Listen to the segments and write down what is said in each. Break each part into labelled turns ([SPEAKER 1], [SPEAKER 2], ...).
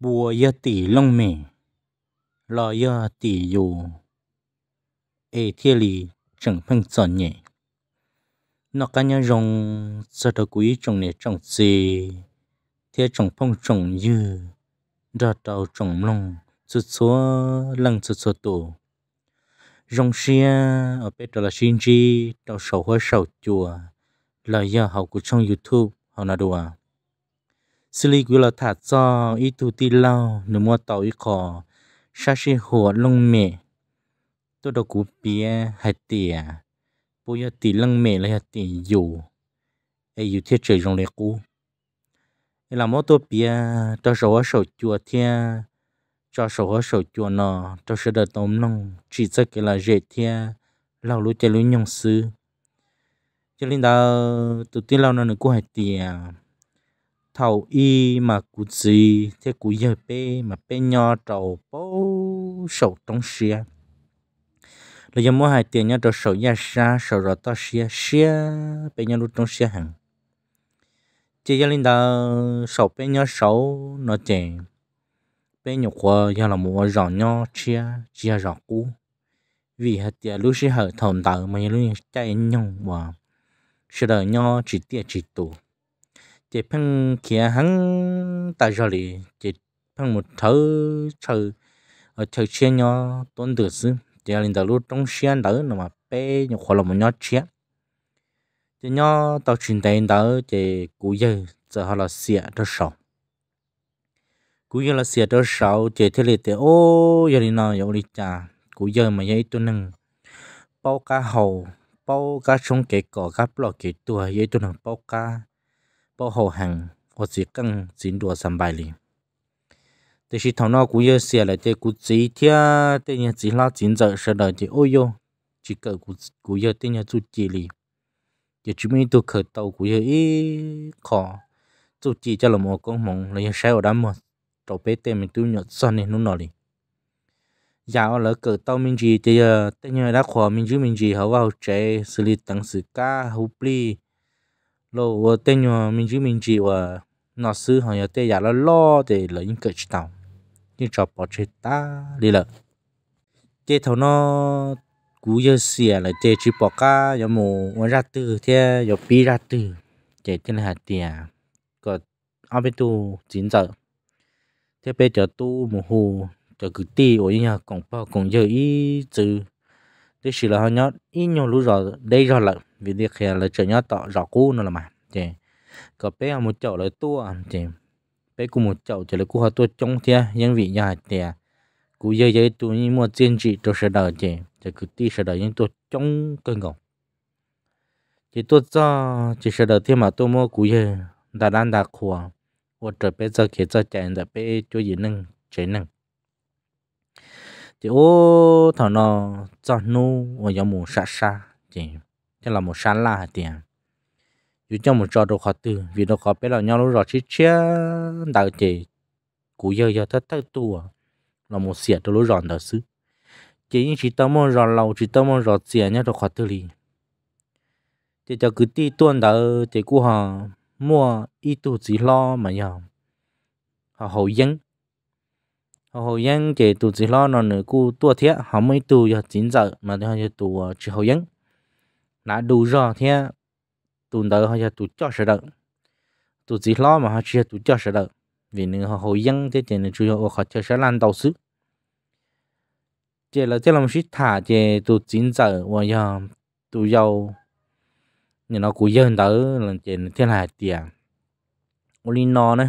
[SPEAKER 1] bùa ya tỷ lông mì lo ya tỷ dù ê thiê lì chẳng phân sọn nhẹ nó cá nhân rong sợ đồ quý trồng nè trồng gì thế trồng phong trồng dư ra tàu trồng lông chút số lăng chút số tổ rong xia ở bên đó là xin chi tàu sầu hoa sầu chùa là do học của trong youtube họ nói đùa xử lý quy là thả cho ít tu ti lao nếu mua tàu ít khó sa sĩ hồ lông mẹ tôi đâu cũng biết hay tìa bây giờ tì lông mẹ là hạt tìa dù ai dù thiết trời trong lệ cũ là mỗi tôi biết tôi sầu sầu chùa thiên cho sầu sầu chùa nó tôi sẽ đợi tôm nông chỉ cho cái là dễ thiên lao lũ chơi lũ nhung sư cho nên đó tụi tiên lao nó nửa cũng hay tiền thầu y mà cụ gì thế cụ giờ bê mà bê nho trầu bố sầu trong xia rồi giờ mua hai tiền nhau trầu sầu ya sa sầu rồi to xia xia bê nhau lúc trong xia hàng chỉ gia linh đạo sầu bê nhau sầu nó chè bê nhục qua giờ là mua rõ nho chia chia rõ cũ vì hạt tiền lúc xia hở thầu đạo mà lúc chạy nhung mà sờ nho chỉ tiền chỉ tủ chỉ phăng kia hắn tại giờ lì chỉ phăng một thớ chờ ở chờ chia nhau tốn được chứ chỉ là đầu lúc trong chia đỡ nó mà bé nhau khó là một nhau chia chỉ nhau tàu chuyển tiền đỡ chỉ cú giờ giờ họ là xe đó sầu cú giờ là xe đó sầu chỉ thế lì thế ô giờ đi nào giờ đi cha cú giờ mà vậy tôi nâng bao cá hầu bao cá sông cái cỏ cá lọ cái tua vậy tôi nâng bao cá bảo hậu hàng hoặc chỉ cần dính đùa sầm bài liền thì thằng nó cũng yêu xìa lại thì cũng chỉ thia thì nhà chỉ lo chính giờ sợ đời thì ôi yo chỉ cỡ cũng cũng yêu thì nhà chút chỉ liền giờ chúng mình tụ khởi tàu cũng yêu ít khó chút chỉ cho là một con mộng là nhà sai ở mà tàu bé tên mình tụ nhọt son nên nó nọ liền giờ lỡ cỡ tàu mình gì thì ờ, tất nhiên đã khóa mình chứ mình gì hầu vào chế xử lý tăng sự ca hậu pli lo wo ờ, tên nhỏ mình chỉ mình chỉ wa nó sư họ nhà tê giả là lo để lấy những cái tàu như trò bỏ chết ta đi lợ tê thầu nó cú giờ xìa à, là tê chỉ bỏ cá giờ mù ngoài ra từ thế giờ pi ra từ chạy tên là tiền có ở bên tu chín giờ thế bây giờ tu mù hồ giờ cứ tì ở nhà còn bao còn giờ ít chứ thế chỉ là họ nhớ ít nhiều lúc rồi đây rồi là vì việc hè là chờ nhớ tọ rõ cũ nữa là mà chị có bé ở một chậu lại tua chị bé cũng một chậu chỉ là cũng họ tua trong thia nhưng vì nhà thì cú dây dây tôi như mua tiền chị tôi sẽ đợi chị chỉ cứ tí sẽ đợi nhưng tôi trong cơn ngọc chỉ tôi cho chỉ sẽ đợi thêm mà tôi mua cú dây đã đang đã khua hoặc trở bé giờ kia giờ chạy giờ bé cho gì nâng chế nâng thì ô thằng nó cho nu và giống một sa sa thì thế là một sa la tiền dù cho một trò đồ khó từ vì đồ khó biết là nhau lúc rồi chỉ chia đào chỉ cú giờ giờ thất thất tu là một xỉa đồ lúc rồi đạo xứ, chỉ những chỉ tâm mong rồi lâu chỉ tâm mong rồi xỉa nhau đồ khó từ liền thì cho cứ ti tuần đạo thì cú họ mua ít tu chỉ lo mà nhau họ hậu dân hồi yên chỉ tụ chỉ lo nó nữa cu tua thiệt, họ mới tụ giờ chín giờ mà thì ờ, họ giờ tụ chỉ hồi yên là đủ rồi thế tụ đỡ họ giờ tụ cho sợ đỡ tụ chỉ lo mà họ chỉ tụ cho sợ đỡ vì nữa họ hồi yên thế thì nó chủ yếu họ chơi sẽ lan đầu sức chỉ là chỉ là một chút thả chỉ tụ chín giờ và giờ tụ giàu nên nó cũng dân đỡ là chỉ thế là tiền Olin nó nữa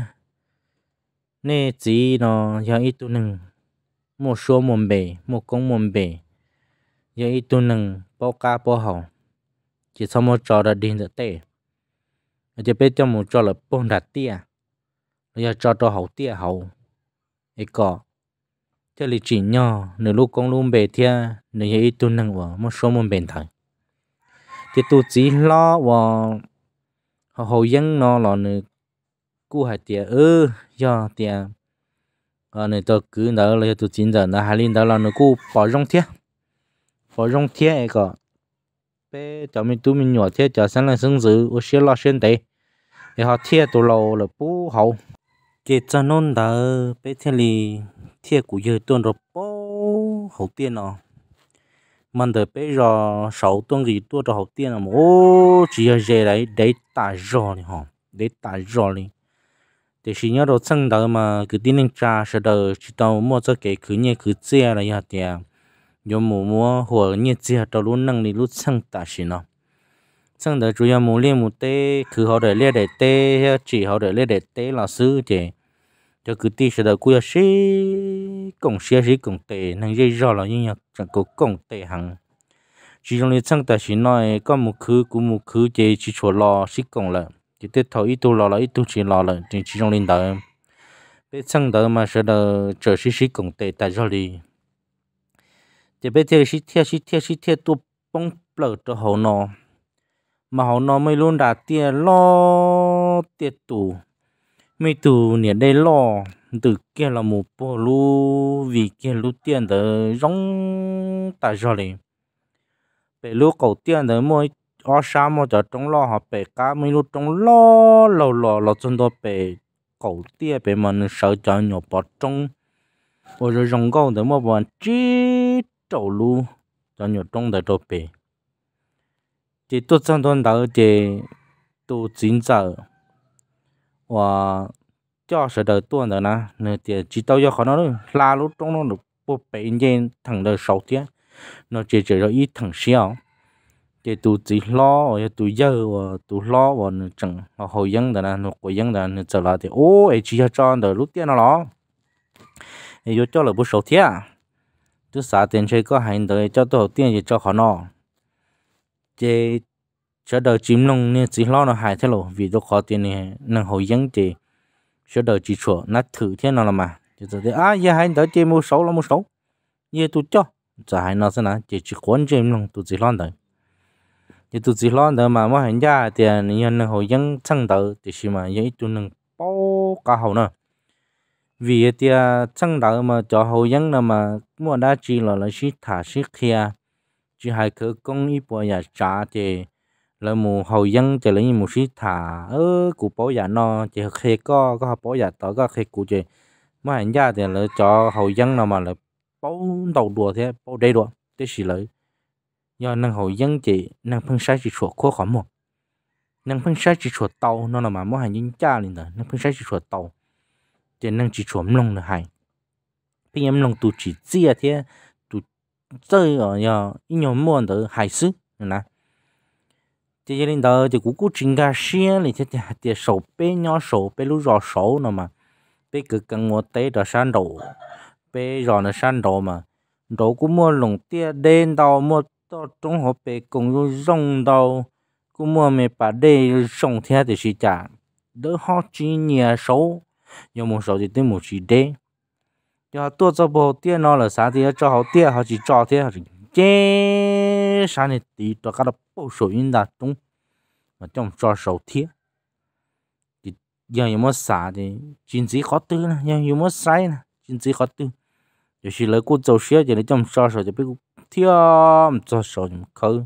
[SPEAKER 1] nè chỉ nó giờ ít tu nâng một số mồm bể một công mồm bể giờ ít tu nâng bao ca bao hậu chỉ sau một trò đã điên được tệ chỉ biết cho một trò là bông đạt tia giờ trò trò hậu tia hậu ấy có cho lý chỉ nhỏ nửa lúc con luôn bể thia nửa giờ ít tu nâng vào một số mồm bền thẳng thì tu chỉ lo vào hậu dân nó là nửa cú hạt tia ơ giờ tiền à này tôi cứ đó là tôi chính giờ nó hai linh đó là nó cũng bỏ rong thiết bỏ rong thiết ấy cả bé cháu mình tụi mình nhỏ thiết cháu sáng là sưng dữ ô xíu lo xuyên đấy thì họ thiết tụ lầu là bố hậu chỉ cho nôn đó bé thiết lì thiết của giờ tuần rồi bố hậu tiên nó mình đợi bé giờ sáu tuần gì tuần rồi hậu tiên là mô chỉ giờ đấy đấy tả rồi hả đấy tả rồi thì chỉ nhớ đồ sang đó mà cứ tin lên trà sẽ chỉ tàu mua cho cái cứ nhẹ cứ chia là nhà tiền nhớ mù mua hồ nhẹ chia tàu luôn năng đi lúc sang ta chỉ nó sang đó chủ yếu mua liên mua tê cứ họ để liên để tê chỉ họ để liên để tê là sư chị cho cứ tin sẽ đỡ cuối sĩ cùng sĩ sĩ cùng tê năng dây rõ là như nhà chẳng có cùng tê chỉ trong liên sang ta chỉ nói có một thứ cũng một thứ chị chỉ chỗ lo sĩ cùng là chỉ tiếp thầu ít tu lò là ít tu chỉ lò là chỉ chỉ trong linh đạo bé sang đạo mà sẽ là trở sĩ sĩ cùng tệ tại do lì chỉ bé theo sĩ theo sĩ theo sĩ theo tu bông lở cho hậu nó mà hậu nó mới luôn đã tiền lo tiền tù mấy tù nè đây lo từ kia là một bộ lu vì kia lu tiền tới rong tại do lì bé lu cầu tiền tới mỗi ở sao mà cho trong lo họ bể cá mấy lúc trong lo lâu lo lo chân đó bể cầu tia bể mà nó sợ cho nhỏ bỏ trong ở rồi rong câu thì mà bọn chỉ trâu lu cho nhỏ trong để trâu bể chỉ tôi chân tôi đầu chỉ tôi chính giờ và cho sợ đời tuần đó nè nên thì chỉ tao cho khó nó la lúc trong nó được bộ bể nhiên thằng đời sáu tiếng nó chỉ chỉ cho ít thằng xíu cái tụ chỉ lo và tụ giờ và tụ lo và chẳng họ hồi dân đó là nó hồi dân đó là trở lại thì ô ấy chỉ cho đỡ lúc tiên nó lo ấy vô cho là bút số thiệt à. tôi xả tiền chơi có hành tới cho tôi tiền thì cho họ nó chế cho đỡ chim lông nên chỉ lo nó hại thế lộ vì tôi khó tiền này năng hồi dân thì cho đỡ chỉ chỗ nát thử thế nào là mà thì tôi thấy à giờ hành tới chơi mua số là mua số giờ tôi cho giờ hành nó sẽ là chỉ chỉ quan chim lông tôi chỉ lo đấy thì tụi chỉ lo nữa mà mà hành gia thì những nhân hồi dân chẳng đầu thì xí mà những vậy tụi nâng bao cả hậu nữa vì thì chẳng à, đầu mà cho hồi dân là mà mua đã chỉ là là xí thả xí kia chỉ hai cứ công ý bộ nhà trả thì là một hồi dân thì lấy một xí thả ở cụ bố nhà nó thì khi có có bố nhà tớ có khi cụ thì mà hành gia thì là cho hồi dân là mà là bao đầu đùa thế bao đầy đùa thế xí lấy do năng hội dân chị năng phân sai chỉ chuột khó khó một năng phân sai chỉ chuột tàu nó là mà mỗi hành nhân cha liền rồi năng phân sai chỉ chuột tàu thì năng chỉ chuột lông là hay bây em lông tụ chỉ chia thế tụ chơi ở nhà ít nhiều mua được hải sư nè thì gia đình đó thì cũng cũng chính cả xe thì thế thì sổ bé nhỏ sổ bé lú rò sổ nó mà bé cứ cần mua té đó san đồ bé rò nó san đồ mà đồ cũng mua lồng tia đen tàu mua 到中河北公路用到，古么没把这上天的时间，都好几年熟，要么熟就得么时的。要多做不电脑了，啥的找好电，好去找电，好去这啥的，地多搞到不手印当中，我叫找手贴。ยังยังไม่สาดิจินสีขอตื้นยังยังไม่ใส่นะจินสีขอตื้น giờ chỉ lấy cô dầu xía giờ lấy trong sao sao giờ biết cô thiam cho sao giờ khơi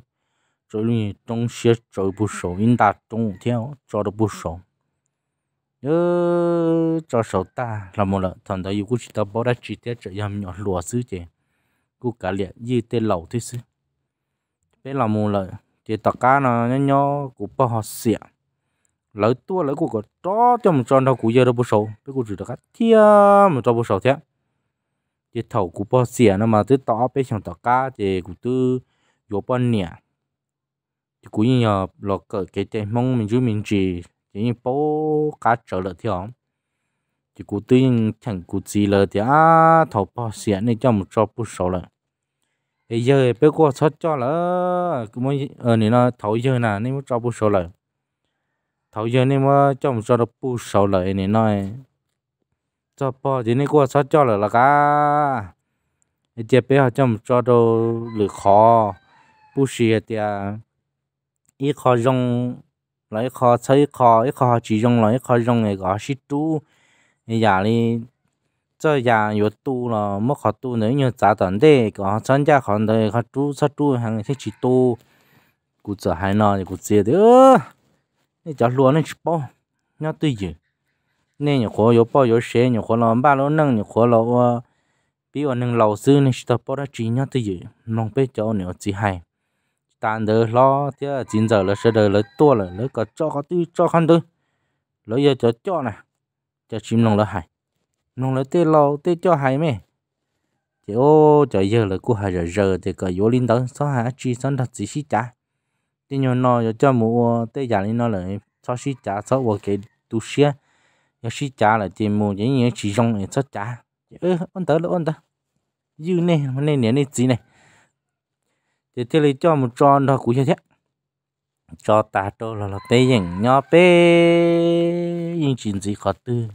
[SPEAKER 1] rồi đi trong xía rồi bù sổ in ta trong theo cho được bù sổ nhớ cho sổ ta là một lần thằng đại yêu cô chỉ ta bỏ ra chi tiết cho em nhỏ lúa xứ chị cô cả liệt như tên lẩu thế xứ bé là một lần thì tất nó nhớ nhớ của bao họ xịa lấy tua lấy của có cho trong tròn đâu của giờ đâu bù sổ cái của chỉ được cái thiam cho bù sổ thế chế thầu của bò xỉa nó mà tới tỏ bây chẳng tỏ cá chế của tư vô bò nè thì cũng nhờ lọ cỡ cái chế mong mình chú mình chỉ chỉ như bố cá trở lại thì không thì cũng tư chẳng cũng gì là thì à thầu bò xỉa này cho một cho bút số lại bây giờ bé qua sót cho là cũng mới ở này nó thầu giờ nè nên mới cho bút số lại thầu giờ nên mới cho một cho nó bút sổ lại này nói cho bò chỉ nên qua sót cho là là cá chế bé họ chồng cho đồ lửa khó bu xì thì ít khó dùng lấy khó thấy khó ít khó chỉ dùng lấy khó dùng này có xít tu nhà đi cho nhà nhà 有 tu là mất khó tu nếu như giá tận đấy có chân gia khó đấy khó tu sao tu hàng thích chỉ tu cụ giờ hay nó cụ giờ đấy ơ cái cháu luôn anh chỉ bao nó tự nhiên nên nhiều khó yếu bao yếu xe nhiều khó là ba lỗ nâng nhiều khó là bị ở nâng lầu sư nên chúng ta bỏ ra chỉ nhá từ gì nông bê cho nhiều chỉ hay tàn đỡ lo thế là chín giờ là sẽ đỡ lấy tua là lấy cả cho có tư cho khăn tư lấy giờ cho cho này cho chim nông lấy hay nông lấy tê lo tê cho hay mẹ chỉ ô trời giờ là cô hay giờ giờ thì cả yếu linh đó sao hả chỉ sao đặt chỉ xí trả thế nhiều nó cho mua tê giả linh nó lại sao xí trả sao ok tu xia 要 xí chả là chỉ mua những những chỉ rong này chả ơ ôn tới là ôn tới dư này mà này này gì này thì thế lấy cho một tròn thôi cũng như thế cho ta cho là là tê dành gì khó tư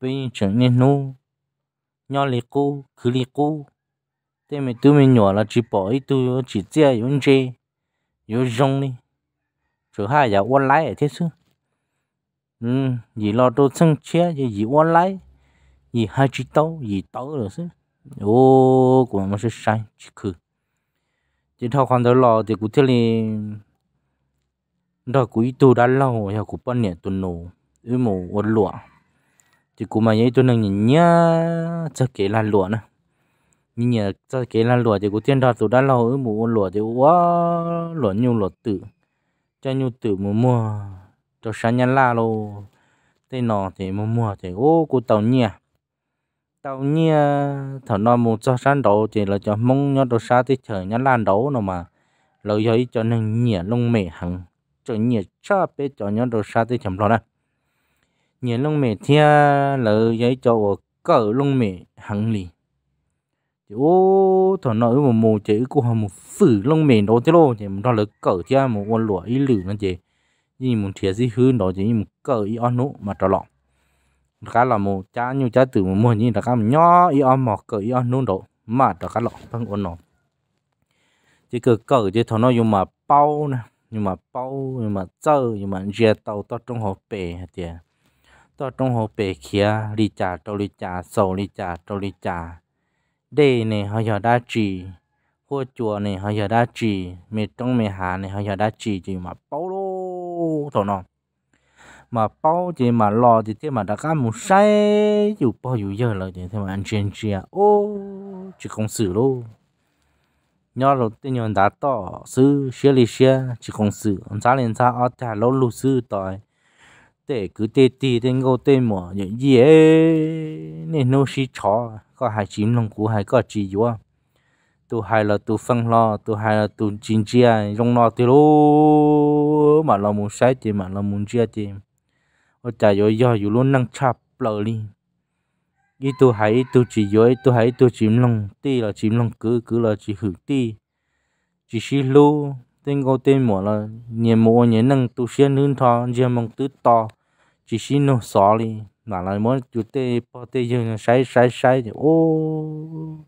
[SPEAKER 1] bây giờ nên nô nhỏ lì cô cứ lì cô thế mình tôi mình nhỏ là chỉ bỏ ít tôi chỉ chia yun chê yun rong đi chỗ hai giờ online thế chứ ừ gì lo đồ sân chia gì gì online gì hai chỉ tấu gì tấu rồi chứ ô của mà sẽ sai chỉ cứ chỉ thao khoan tới lo thì cũng thế li đó cũng tu đã lâu rồi cũng bao nhiêu tuần nổ ư mù ôn lụa thì cũng mà nhớ tuần này nhìn nhá chắc kể là lụa nè nhưng nhờ chắc kể là lụa thì cũng tiền đó tu đã lâu ư mù ôn lụa thì quá lụa nhiều lụa tự cho nhiều tự mù mua cho sáng nhân la lô tên nó thì mua mua thì ô cô tàu nhia tàu nhia thằng nó một cho sáng đầu thì là cho mong nhau đồ xa thì chờ nhân lan đấu nó mà lâu giấy cho nên nhia lông mẹ hằng cho nhia cha bé cho nhau đồ xa thì chậm lo nè nhia lông mẹ thia lâu giấy cho cỡ lông mẹ hằng lì thì ô thằng nó một mù chỉ của họ một phử lông mẹ đó thế lô thì nó lấy cỡ thia một con lụa ý lử nó chị như một thiệt gì hư đó chỉ một cỡ y on nụ mà trò lọng cá là một cha như cha từ một mùa như là cá nhỏ y on mỏ cỡ y on nụ đó mà đó cá lọ bằng ôn nó chỉ cỡ cỡ chỉ thằng nó dùng mà bao nè nhưng mà bao nhưng mà dơ nhưng mà dè tàu to trong hồ bể thì to trong hồ bể kia đi trà tàu đi trà sầu đi trà tàu đi trà đề này họ giờ đã chỉ hô chùa này họ giờ đã chỉ mẹ trong mẹ hà này họ giờ đã chỉ chỉ mà bao thọ nọ mà bao chỉ mà lo thì thế mà đã cá một say dù bao nhiêu giờ rồi thì thế mà ăn chuyện chia ô chỉ không xử luôn nhớ rồi tên nhân đã to sư xe lì xe chỉ không xử ông ta lên xã ở nhà lâu lù sư tội để cứ tê tê tên ngô tên mỏ những gì ấy nên nô xí chó có hai chín lòng cú hai có chỉ yếu tu hai là tu phân lo tu hai là tu chín chia rong lo thì lo, mà lo muốn sai thì mà lo muốn chia thì ở chả yo yo yo luôn năng chạp lợ đi ý tu hãy tu chỉ yo tu hãy tu chìm lòng ti là chìm lòng cứ cứ là chỉ hử ti chỉ xí lô tên cô tên mỏ là nhẹ mỏ nhẹ năng tu xuyên hơn thọ nhẹ mong tứ to chỉ xí nó xó đi mà lại muốn chú tê bảo tê dương sai sai sai thì ô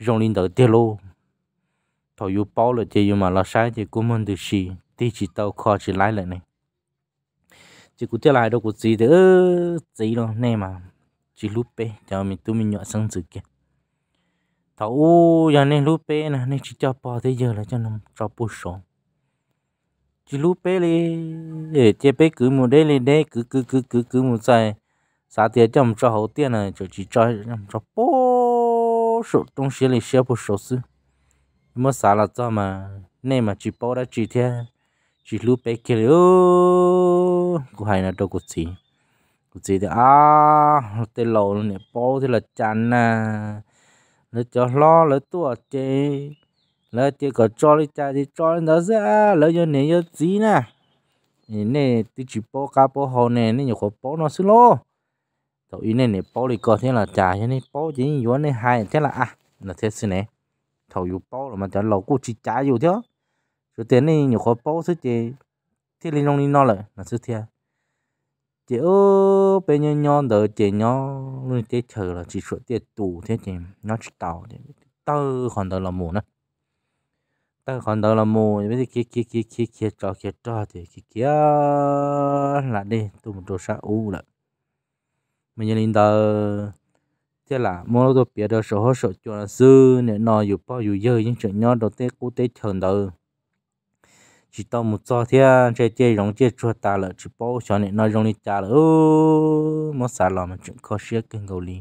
[SPEAKER 1] rong linh đầu tiết lô thầu yêu bao là chỉ yêu mà lo sai chỉ cũng muốn được gì tí chỉ tao khó chỉ lái lại này chỉ cũng tiết lại đâu có gì đó gì đâu nè mà chỉ lúc bé cho mình tụi mình nhỏ sang sự kia thầu giờ nên lúc bé nè nên chỉ cho bao thế giờ là cho nó cho bút số. chỉ lúc bé đi để chế bé cứ một đây lên đây cứ cứ cứ cứ cứ một sai xả tiền trong cho hậu tiền này chỉ cho trong cho bao 多数东西里写不熟悉，没啥了咋嘛？那嘛去包了几天，去路北去了，我还那多个钱，我记得啊，在老了呢，包的了钱呢，那叫老了多钱，那这个找的家的找的是啊，那要你要钱呢，你那得去包干包好呢，你要包那是喽。tàu ý này này bao đi coi thế là trả cho này bao chỉ yếu này hai thế là à là thế xin này thầu yếu bao rồi mà trả lẩu cũng chỉ trả yếu thế số tiền này nhiều khó bao số tiền thế linh long linh nó lại là số tiền chị ơ bên nhau nhau đỡ chị nhau luôn chị chờ là chỉ số tiền đủ thế chị nó chỉ tàu tơ còn tờ là mù nữa tơ còn tờ là mù bây giờ kia kia kia kia kia cho kia cho thì kia kia là đi tụi mình đồ sa u lại mình nhìn tờ thế là mua đồ bia đó số số cho là sư nên nó dù bao dù giờ những chuyện nhỏ đầu tiên cũng tới chờ đợi chỉ tao một cho thế chơi chơi rong chơi cho ta là chỉ bao cho nên nó rong đi trả là ô mà xả lòng mà chuyện khó xía kinh cầu lý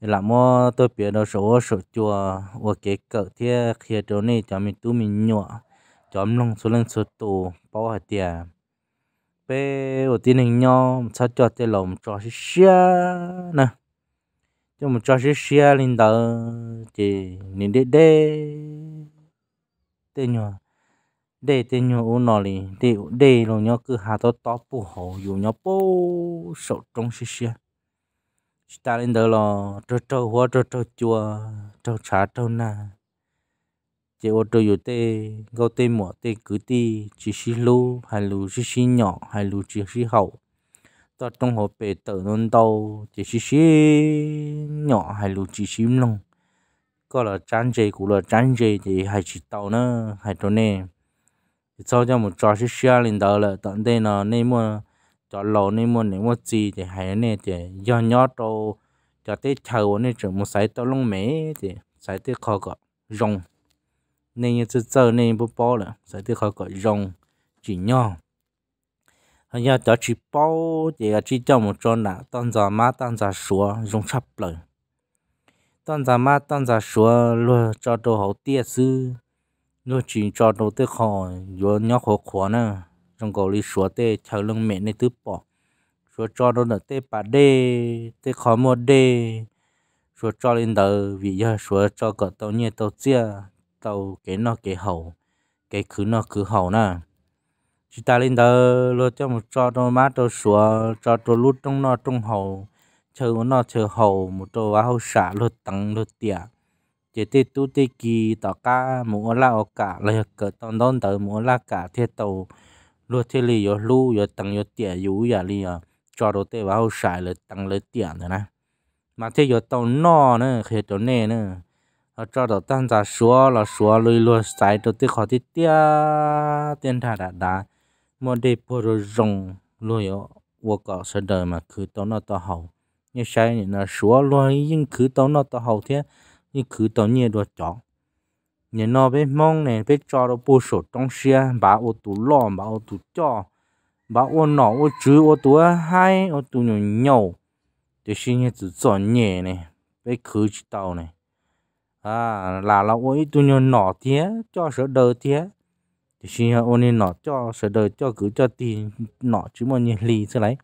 [SPEAKER 1] là mua tôi bia đó số số cho và cái cỡ thế khi đó này cho mình tụi mình nhỏ cho mình lông số lần số tù bao hạt tiền bé ở tiền hình nhau một sao cho tiền lồng cho xí xía nè cho một cho xí xía lên đó chỉ nên để để tiền nhau để tiền nhau u nọ đi để để rồi nhau cứ hà to to bù hồ dù nhau bù sầu trong xí xía ta lên đó là cho cho hoa cho cho chua cho xá cho na chỉ ô tô tê gâu tê mỏ tê cứ tê chỉ xí lú hay lú chỉ xí nhỏ hay lú chỉ xí hậu ta trong hồ bể tử nôn đâu chỉ xí xí nhỏ hay lú chỉ xí lông có là chán chê cũng là chán chê thì hay chỉ tàu nữa hay chỗ nè sau cho một trò xí xí lên đó là tận đây nó nên mua cho lầu nên mua nên mua gì thì hay nè thì do nhỏ đâu cho tới chờ nên chỉ một sải tàu lông mè thì sải tới khó gọt rong nên như từ giờ nên bố bó là sẽ được học cái rong chỉ nhau hay là đó chỉ bó thì là chỉ cho một chỗ nào tan giờ má tan giờ xóa rong sắp lời tan giờ má tan giờ xóa luôn cho đồ hậu tia sư luôn chỉ cho đồ tới họ vừa nhóc họ khó nè trong cổ lý xóa tê chờ lưng mẹ này tứ bỏ xóa cho đồ nữa tê bà đê tê khó mua đê xóa cho lên đầu vì giờ xóa cho cả tàu nhẹ tàu chia tàu cái nó cái hậu cái cứ nó cứ hậu na, chúng ta lên đó lo cho một cho nó mát cho sủa cho cho lút trong nó trong hậu chờ nó chờ hậu một chỗ vào hậu xả lo tăng lo tiệt chỉ tê tu tê kỳ tỏ cá mua la ở cả là cỡ tòn đón tới mua la cả thế tàu lo thế li yo lu yo tăng yo tiệt yo ya li à cho đồ tê vào hậu xả lo tăng lo tiệt nữa nè mà thế yo tàu nó nữa khi tàu nè nữa ở cho đó tan ra số là số lùi lùi sai đầu tiên khó thì tia tiền thà đã đã một đề bồ rồi rồng lùi ở vô cỏ sân đời mà cứ tao nó tao hậu như sai như là số lùi nhưng cứ tao nó tao hậu thế nhưng cứ tao nhẹ đồ chó nhớ nó bé mong này bé cho nó bù sổ trong xe bà ô tủ lò bà ô tủ cho bà ô nọ ô chứ ô tủ hai ô tủ nhỏ nhỏ để xin nhé tự chọn nhẹ này bé cứ chỉ tao này à là là ôi tụi nhỏ nọ thế cho sợ đời thế thì xin nhớ ôn nên nọ cho sợ đời cho cứ cho tiền nọ chứ mà nhìn lì thế này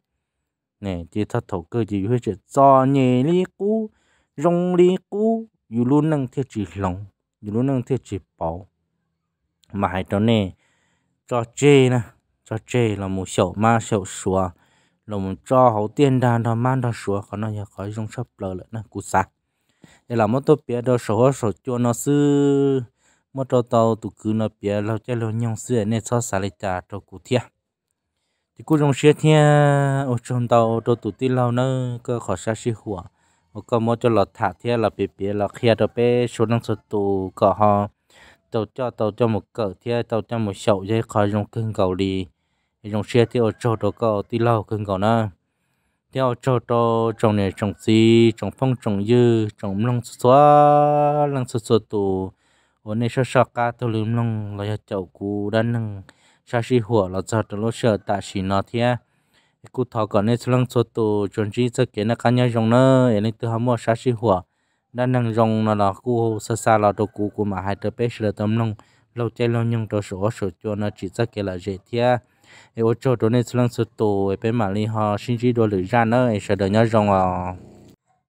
[SPEAKER 1] nè chỉ thật thầu cơ chỉ hơi chuyện cho nhẹ lì cú rong lì cú dù luôn năng theo chỉ lòng dù luôn năng theo chỉ bảo mà hãy cho nè cho chê nè cho chê là một sầu ma sầu xua là một cho hậu tiên đàn đó man đó xua còn nó nhớ có rong sắp lờ lại nè cú sạc nên là mất tôi bia số hóa số, cho nó sư mất đầu tàu tụ cứ nó bia lâu chơi lâu nhung sư nên cho xả lại trả cho cụ thiệt thì cụ trong xe thiệt ở trong tàu cho tụ tí lâu nó cơ khó xa xí hùa ở cơ mất chỗ lọt thả thiệt là bia bia là khía đó bé số năng số tụ cỡ họ tàu cho tàu cho một cỡ thiệt tàu cho một sậu dây khỏi dùng cưng cầu đi dùng xe thiệt ở chỗ đó cỡ tí lâu cưng cầu nó theo cho cho trong này trong gì trong phong trong dư trong lông xóa lông xóa xóa tù ở nơi sao sao cả tôi lùm lông là chậu cũ đang nâng sao xí hùa là giờ tôi lo sợ tại xí nó thế cú thọ còn nơi lông xóa tù chuẩn chỉ sẽ kể nó cá nhau trồng nó ở nơi tôi ham mua sao xí hùa đang nâng trồng nó là cú xa xa là đồ cũ của mà hai đứa bé sửa tấm lông lâu chơi lâu nhưng tôi sửa sửa cho nó chỉ sẽ kể là dễ thế 以后多弄点塑料土，别埋里哈，甚至多留那呢，晓得养虫啊。